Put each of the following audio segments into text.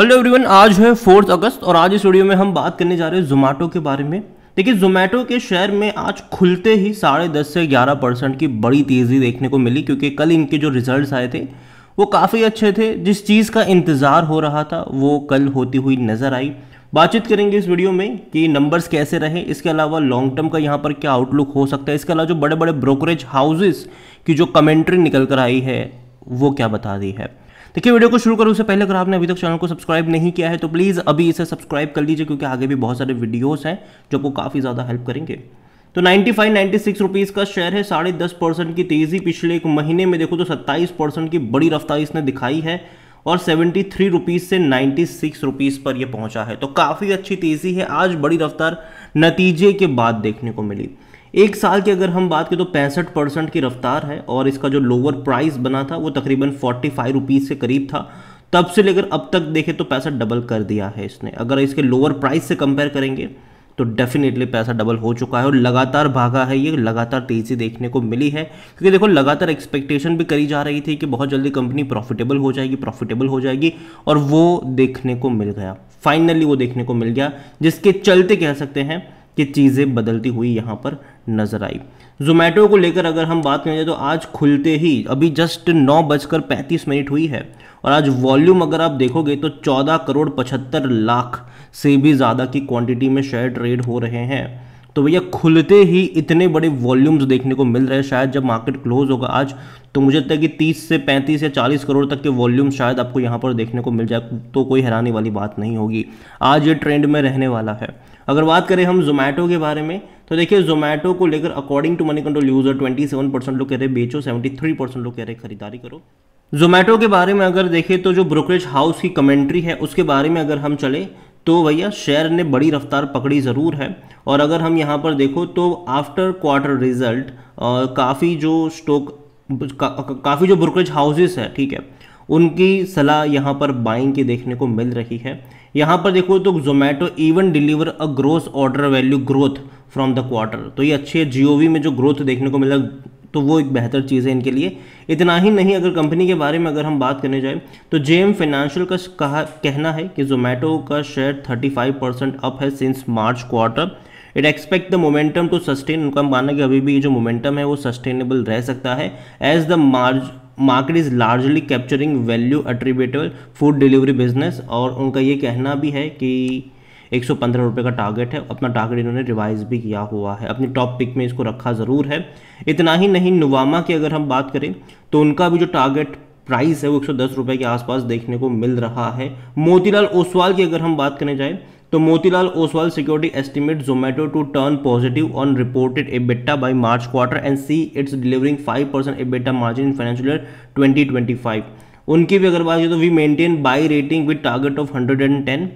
hello everyone आज है fourth अगस्त और आज इस वीडियो में हम बात करने जा रहे हैं जोमेटो के बारे में देखिए जोमेटो के शेयर में आज खुलते ही साढ़े दस से ग्यारह परसेंट की बड़ी तेज़ी देखने को मिली क्योंकि कल इनके जो रिजल्ट्स आए थे वो काफ़ी अच्छे थे जिस चीज़ का इंतज़ार हो रहा था वो कल होती हुई नज़र आई बातचीत करेंगे इस वीडियो में कि नंबर्स कैसे रहे इसके अलावा लॉन्ग टर्म का यहाँ पर क्या आउटलुक हो सकता है इसके अलावा जो बड़े बड़े ब्रोकरेज हाउसेस की जो कमेंट्री निकल कर आई है वो क्या बता दी है देखिए वीडियो को शुरू करूँ से पहले अगर आपने अभी तक चैनल को सब्सक्राइब नहीं किया है तो प्लीज़ अभी इसे सब्सक्राइब कर लीजिए क्योंकि आगे भी बहुत सारे वीडियोज़ हैं जो आपको काफ़ी ज़्यादा हेल्प करेंगे तो 95 96 रुपीस का शेयर है साढ़े दस परसेंट की तेज़ी पिछले एक महीने में देखो तो 27 परसेंट की बड़ी रफ्तार इसने दिखाई है और 73 रुपीज से 96 रुपीस पर यह पहुंचा है तो काफ़ी अच्छी तेज़ी है आज बड़ी रफ्तार नतीजे के बाद देखने को मिली एक साल की अगर हम बात करें तो पैंसठ परसेंट की रफ्तार है और इसका जो लोअर प्राइस बना था वो तकरीबन फोर्टी फाइव रुपीज़ के करीब था तब से लेकर अब तक देखें तो पैसा डबल कर दिया है इसने अगर इसके लोअर प्राइस से कंपेयर करेंगे तो डेफिनेटली पैसा डबल हो चुका है और लगातार भागा है ये लगातार तेज़ी देखने को मिली है क्योंकि देखो लगातार एक्सपेक्टेशन भी करी जा रही थी कि बहुत जल्दी कंपनी प्रॉफिटेबल हो जाएगी प्रॉफिटेबल हो जाएगी और वो देखने को मिल गया फाइनली वो देखने को मिल गया जिसके चलते कह सकते हैं कि चीज़ें बदलती हुई यहाँ पर नज़र आई जोमेटो को लेकर अगर हम बात करें तो आज खुलते ही अभी जस्ट नौ बजकर पैंतीस मिनट हुई है और आज वॉल्यूम अगर आप देखोगे तो चौदह करोड़ पचहत्तर लाख से भी ज़्यादा की क्वांटिटी में शेयर ट्रेड हो रहे हैं तो भैया खुलते ही इतने बड़े वॉल्यूम्स देखने को मिल रहे हैं शायद जब मार्केट क्लोज होगा आज तो मुझे लगता है कि 30 से 35 या 40 करोड़ तक के वॉल्यूम शायद आपको यहाँ पर देखने को मिल जाए तो कोई हैरानी वाली बात नहीं होगी आज ये ट्रेंड में रहने वाला है अगर बात करें हम जोमेटो के बारे में तो देखिए जोमेटो को लेकर according to money control user twenty percent लोग कह रहे बेचो सेवेंटी परसेंट लोग कह रहे खरीदारी करो जोमेटो के बारे में अगर देखें तो जो ब्रोकरेज हाउस की कमेंट्री है उसके बारे में अगर हम चले तो भैया शेयर ने बड़ी रफ्तार पकड़ी ज़रूर है और अगर हम यहाँ पर देखो तो आफ्टर क्वार्टर रिजल्ट काफ़ी जो स्टॉक का, काफ़ी जो ब्रोकरेज हाउसेस है ठीक है उनकी सलाह यहाँ पर बाइंग की देखने को मिल रही है यहाँ पर देखो तो Zomato even deliver a gross order value growth from the quarter तो ये अच्छे जी में जो ग्रोथ देखने को मिला तो वो एक बेहतर चीज़ है इनके लिए इतना ही नहीं अगर कंपनी के बारे में अगर हम बात करने जाए तो एम फाइनेंशियल का कहा कहना है कि जोमेटो का शेयर 35 परसेंट अप है since March quarter it expect the momentum to sustain उनका मानना कि अभी भी ये जो मोमेंटम है वो सस्टेनेबल रह सकता है as the marge market is largely capturing value attributable food delivery business और उनका ये कहना भी है कि एक सौ का टारगेट है अपना टारगेट इन्होंने रिवाइज भी किया हुआ है अपनी टॉप पिक में इसको रखा ज़रूर है इतना ही नहीं नुवामा की अगर हम बात करें तो उनका भी जो टारगेट प्राइस है वो एक रुपए के आसपास देखने को मिल रहा है मोतीलाल ओसवाल की अगर हम बात करने जाए तो Motilal Oswal security estimate Zomato to turn positive on reported EBITDA by March quarter end see it's delivering 5 percent EBITDA margin in financial year 2025 उनकी भी अगर बात करें तो we maintain buy rating with target of 110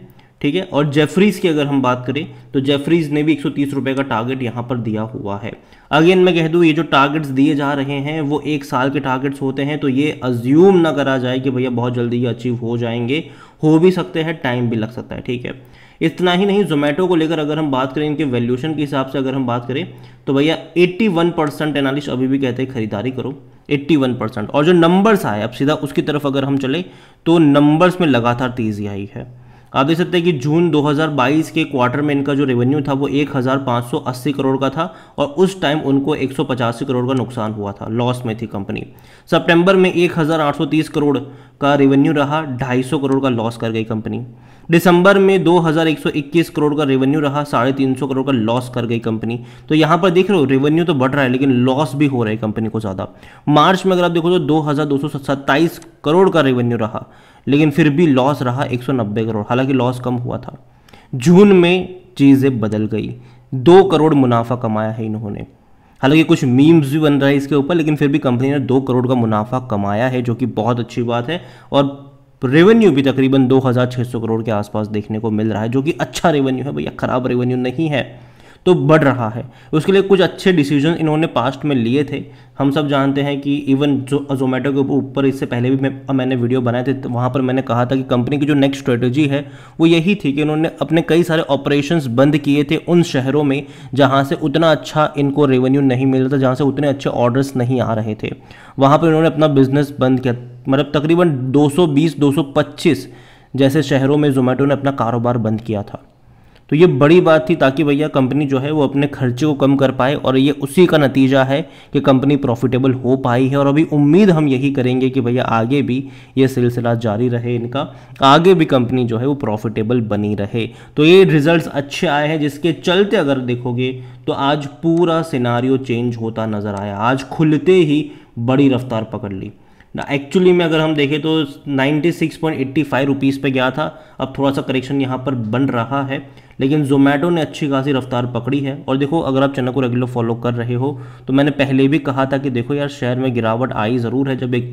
ठीक है और जेफरीज की अगर हम बात करें तो जेफरीज ने भी एक सौ का टारगेट यहाँ पर दिया हुआ है अगेन मैं कह दूँ ये जो टारगेट्स दिए जा रहे हैं वो एक साल के टारगेट्स होते हैं तो ये अज्यूम ना करा जाए कि भैया बहुत जल्दी ये अचीव हो जाएंगे हो भी सकते हैं टाइम भी लग सकता है ठीक है इतना ही नहीं जोमेटो को लेकर अगर हम बात करें इनके वैल्यूशन के हिसाब से अगर हम बात करें तो भैया 81 परसेंट एनालिस्ट अभी भी कहते हैं खरीदारी करो 81 परसेंट और जो नंबर्स आए अब सीधा उसकी तरफ अगर हम चले तो नंबर्स में लगातार तेजी आई है आप देख सकते हैं कि जून 2022 के क्वार्टर में इनका जो रेवेन्यू था वो 1580 करोड़ का था और उस टाइम उनको एक करोड़ का नुकसान हुआ था लॉस में थी कंपनी सितंबर में 1830 करोड़ का रेवेन्यू रहा 250 करोड़ का लॉस कर गई कंपनी दिसंबर में 2121 करोड़ का रेवेन्यू रहा साढ़े तीन सौ करोड़ का लॉस कर गई कंपनी तो यहाँ पर देख रहे हो रेवेन्यू तो बढ़ रहा है लेकिन लॉस भी हो रहा है कंपनी को ज़्यादा मार्च में अगर आप देखो तो 2227 करोड़ का रेवेन्यू रहा लेकिन फिर भी लॉस रहा 190 करोड़ हालांकि लॉस कम हुआ था जून में चीज़ें बदल गई दो करोड़ मुनाफा कमाया है इन्होंने हालांकि कुछ मीम्स भी बन रहा है इसके ऊपर लेकिन फिर भी कंपनी ने दो करोड़ का मुनाफा कमाया है जो कि बहुत अच्छी बात है और रेवेन्यू भी तकरीबन 2600 करोड़ के आसपास देखने को मिल रहा है जो कि अच्छा रेवेन्यू है भैया ख़राब रेवेन्यू नहीं है तो बढ़ रहा है उसके लिए कुछ अच्छे डिसीजन इन्होंने पास्ट में लिए थे हम सब जानते हैं कि इवन जो जोमेटो के ऊपर इससे पहले भी मैं मैंने वीडियो बनाए थे तो वहाँ पर मैंने कहा था कि कंपनी की जो नेक्स्ट स्ट्रेटजी है वो यही थी कि इन्होंने अपने कई सारे ऑपरेशन बंद किए थे उन शहरों में जहाँ से उतना अच्छा इनको रेवेन्यू नहीं मिल रहा था जहाँ से उतने अच्छे ऑर्डर्स नहीं आ रहे थे वहाँ पर इन्होंने अपना बिजनेस बंद किया मतलब तकरीबन 220 225 जैसे शहरों में जोमेटो ने अपना कारोबार बंद किया था तो ये बड़ी बात थी ताकि भैया कंपनी जो है वो अपने खर्चे को कम कर पाए और ये उसी का नतीजा है कि कंपनी प्रॉफिटेबल हो पाई है और अभी उम्मीद हम यही करेंगे कि भैया आगे भी ये सिलसिला जारी रहे इनका आगे भी कंपनी जो है वो प्रॉफिटेबल बनी रहे तो ये रिजल्ट अच्छे आए हैं जिसके चलते अगर देखोगे तो आज पूरा सिनारियो चेंज होता नज़र आया आज खुलते ही बड़ी रफ्तार पकड़ ली ना एक्चुअली में अगर हम देखें तो 96.85 सिक्स रुपीज़ पर गया था अब थोड़ा सा करेक्शन यहाँ पर बन रहा है लेकिन जोमेटो ने अच्छी खासी रफ्तार पकड़ी है और देखो अगर आप चैनल को रेगुलर फॉलो कर रहे हो तो मैंने पहले भी कहा था कि देखो यार शेयर में गिरावट आई ज़रूर है जब एक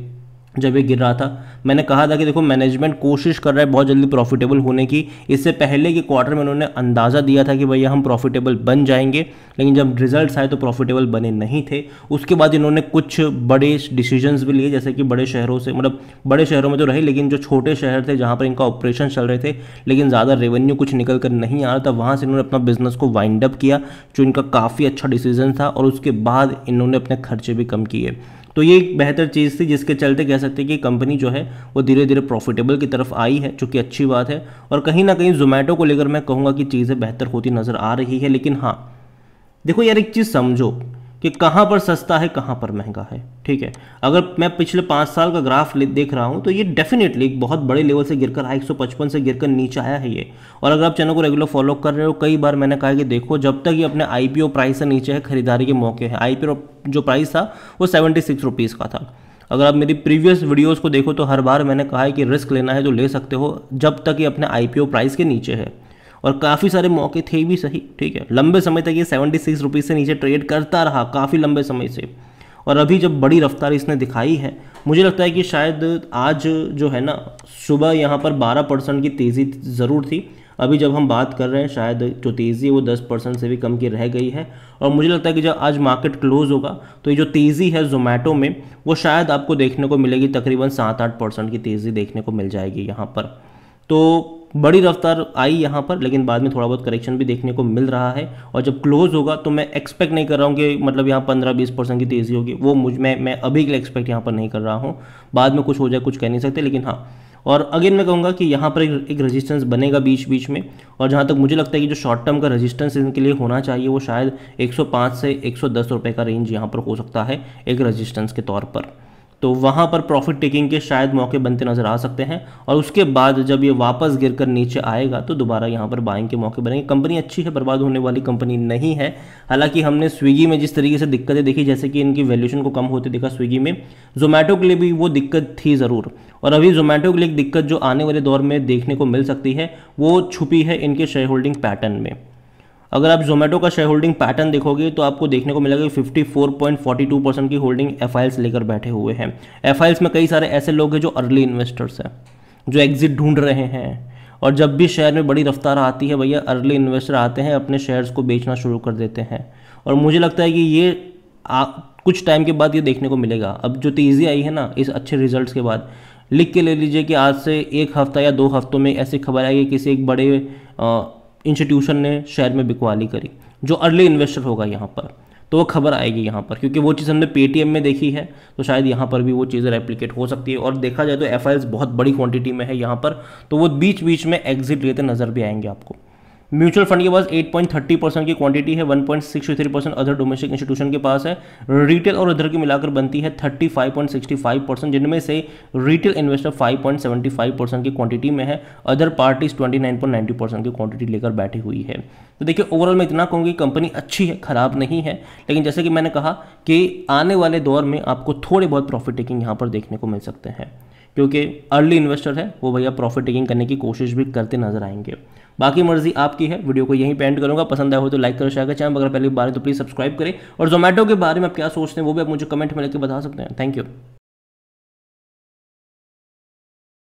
जब ये गिर रहा था मैंने कहा था कि देखो मैनेजमेंट कोशिश कर रहा है बहुत जल्दी प्रॉफिटेबल होने की इससे पहले के क्वार्टर में उन्होंने अंदाज़ा दिया था कि भैया हम प्रॉफिटेबल बन जाएंगे लेकिन जब रिजल्ट्स आए तो प्रॉफिटेबल बने नहीं थे उसके बाद इन्होंने कुछ बड़े डिसीजंस भी लिए जैसे कि बड़े शहरों से मतलब बड़े शहरों में तो रहे लेकिन जो छोटे शहर थे जहाँ पर इनका ऑपरेशन चल रहे थे लेकिन ज़्यादा रेवेन्यू कुछ निकल कर नहीं आ रहा था वहाँ से इन्होंने अपना बिजनेस को वाइंड अप किया जो इनका काफ़ी अच्छा डिसीजन था और उसके बाद इन्होंने अपने खर्चे भी कम किए तो ये एक बेहतर चीज़ थी जिसके चलते कह सकते हैं कि कंपनी जो है वो धीरे धीरे प्रॉफिटेबल की तरफ आई है जो कि अच्छी बात है और कहीं ना कहीं जोमेटो को लेकर मैं कहूँगा कि चीज़ें बेहतर होती नज़र आ रही है लेकिन हाँ देखो यार एक चीज़ समझो कि कहाँ पर सस्ता है कहाँ पर महंगा है ठीक है अगर मैं पिछले पाँच साल का ग्राफ देख रहा हूँ तो ये डेफिनेटली एक बहुत बड़े लेवल से गिरकर आया हाँ, एक सौ पचपन से गिरकर नीचे आया है ये और अगर आप चैनल को रेगुलर फॉलो कर रहे हो कई बार मैंने कहा कि देखो जब तक ये अपने आई प्राइस से नीचे है खरीदारी के मौके हैं आई जो प्राइस था वो सेवेंटी सिक्स का था अगर आप मेरी प्रीवियस वीडियोस को देखो तो हर बार मैंने कहा है कि रिस्क लेना है तो ले सकते हो जब तक ये अपने आईपीओ प्राइस के नीचे है और काफ़ी सारे मौके थे भी सही ठीक है लंबे समय तक ये सेवेंटी सिक्स रुपीज़ से नीचे ट्रेड करता रहा काफ़ी लंबे समय से और अभी जब बड़ी रफ्तार इसने दिखाई है मुझे लगता है कि शायद आज जो है ना सुबह यहाँ पर बारह परसेंट की तेज़ी ज़रूर थी अभी जब हम बात कर रहे हैं शायद जो तेज़ी है वो दस परसेंट से भी कम की रह गई है और मुझे लगता है कि जब आज मार्केट क्लोज होगा तो ये जो तेज़ी है जोमेटो में वो शायद आपको देखने को मिलेगी तकरीबन सात आठ परसेंट की तेज़ी देखने को मिल जाएगी यहाँ पर तो बड़ी रफ्तार आई यहाँ पर लेकिन बाद में थोड़ा बहुत करेक्शन भी देखने को मिल रहा है और जब क्लोज होगा तो मैं एक्सपेक्ट नहीं कर रहा हूँ कि मतलब यहाँ पंद्रह बीस परसेंट की तेज़ी होगी वो मुझ में मैं अभी के लिए एक्सपेक्ट यहाँ पर नहीं कर रहा हूँ बाद में कुछ हो जाए कुछ कह नहीं सकते लेकिन हाँ और अगेन मैं कहूँगा कि यहाँ पर एक रेजिस्टेंस बनेगा बीच बीच में और जहाँ तक मुझे लगता है कि जो शॉर्ट टर्म का रेजिस्टेंस इनके लिए होना चाहिए वो शायद 105 से 110 रुपए का रेंज यहाँ पर हो सकता है एक रेजिस्टेंस के तौर पर तो वहाँ पर प्रॉफिट टेकिंग के शायद मौके बनते नज़र आ सकते हैं और उसके बाद जब ये वापस गिर कर नीचे आएगा तो दोबारा यहाँ पर बाइंग के मौके बनेंगे कंपनी अच्छी है बर्बाद होने वाली कंपनी नहीं है हालांकि हमने स्विगी में जिस तरीके से दिक्कतें देखी जैसे कि इनकी वैल्यूशन को कम होते देखा स्विगी में जोमेटो के लिए भी वो दिक्कत थी ज़रूर और अभी जोमेटो के लिए दिक्कत जो आने वाले दौर में देखने को मिल सकती है वो छुपी है इनके शेयर होल्डिंग पैटर्न में अगर आप जोमेटो का शेयर होल्डिंग पैटर्न देखोगे तो आपको देखने को मिलेगा कि 54.42 परसेंट की होल्डिंग एफ लेकर बैठे हुए हैं एफ में कई सारे ऐसे लोग हैं जो अर्ली इन्वेस्टर्स हैं जो एग्जिट ढूंढ रहे हैं और जब भी शेयर में बड़ी रफ्तार आती है भैया अर्ली इन्वेस्टर आते हैं अपने शेयर्स को बेचना शुरू कर देते हैं और मुझे लगता है कि ये आ, कुछ टाइम के बाद ये देखने को मिलेगा अब जो तेज़ी आई है ना इस अच्छे रिजल्ट्स के बाद लिख के ले लीजिए कि आज से एक हफ्ता या दो हफ्तों में ऐसी खबर आई है किसी एक बड़े आ, इंस्टीट्यूशन ने शेयर में बिकवाली करी जो अर्ली इन्वेस्टर होगा यहाँ पर तो वो खबर आएगी यहाँ पर क्योंकि वो चीज़ हमने पेटीएम में देखी है तो शायद यहाँ पर भी वो चीज़ रेप्लीकेट हो सकती है और देखा जाए तो एफ बहुत बड़ी क्वांटिटी में है यहाँ पर तो वो बीच बीच में एग्जिट लेते नज़र भी आएंगे आपको म्यूचुअल फंड के पास 8.30 परसेंट की क्वांटिटी है 1.63 परसेंट अदर डोमेस्टिक इंस्टीट्यूशन के पास है रिटेल और अदर की मिलाकर बनती है 35.65 परसेंट जिनमें से रिटेल इन्वेस्टर 5.75 परसेंट की क्वांटिटी में है अदर पार्टीज 29.90 परसेंट की क्वांटिटी लेकर बैठी हुई है तो देखिए ओवरऑल मैं इतना कहूँगी कंपनी अच्छी है खराब नहीं है लेकिन जैसे कि मैंने कहा कि आने वाले दौर में आपको थोड़े बहुत प्रॉफिट टेकिंग यहाँ पर देखने को मिल सकते हैं क्योंकि अर्ली इन्वेस्टर है वो भैया प्रॉफिट टेकिंग करने की कोशिश भी करते नजर आएंगे बाकी मर्जी आपकी है वीडियो को यहीं पेंट करूँगा पसंद आया हो तो लाइक करो शेयर करें चैनल अगर पहले बार तो प्लीज़ सब्सक्राइब करें और जोमेटो के बारे में आप क्या सोचते हैं वो भी आप मुझे कमेंट में लेकर बता सकते हैं थैंक यू